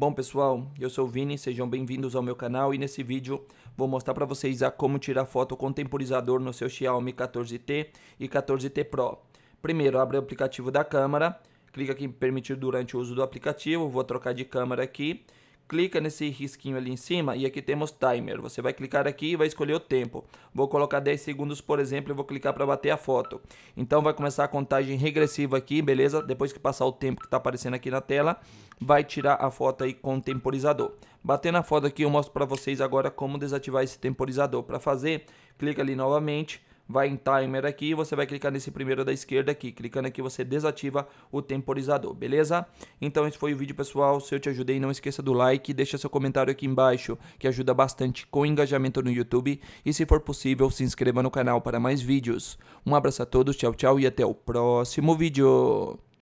Bom pessoal, eu sou o Vini, sejam bem-vindos ao meu canal e nesse vídeo vou mostrar para vocês a como tirar foto com temporizador no seu Xiaomi 14T e 14T Pro. Primeiro, abre o aplicativo da câmera, clica aqui em permitir durante o uso do aplicativo, vou trocar de câmera aqui clica nesse risquinho ali em cima e aqui temos timer. Você vai clicar aqui e vai escolher o tempo. Vou colocar 10 segundos, por exemplo, e vou clicar para bater a foto. Então vai começar a contagem regressiva aqui, beleza? Depois que passar o tempo que está aparecendo aqui na tela, vai tirar a foto aí com o temporizador. Batendo a foto aqui, eu mostro para vocês agora como desativar esse temporizador. Para fazer, clica ali novamente vai em timer aqui e você vai clicar nesse primeiro da esquerda aqui. Clicando aqui você desativa o temporizador, beleza? Então esse foi o vídeo, pessoal. Se eu te ajudei, não esqueça do like, deixa seu comentário aqui embaixo, que ajuda bastante com engajamento no YouTube. E se for possível, se inscreva no canal para mais vídeos. Um abraço a todos, tchau, tchau e até o próximo vídeo.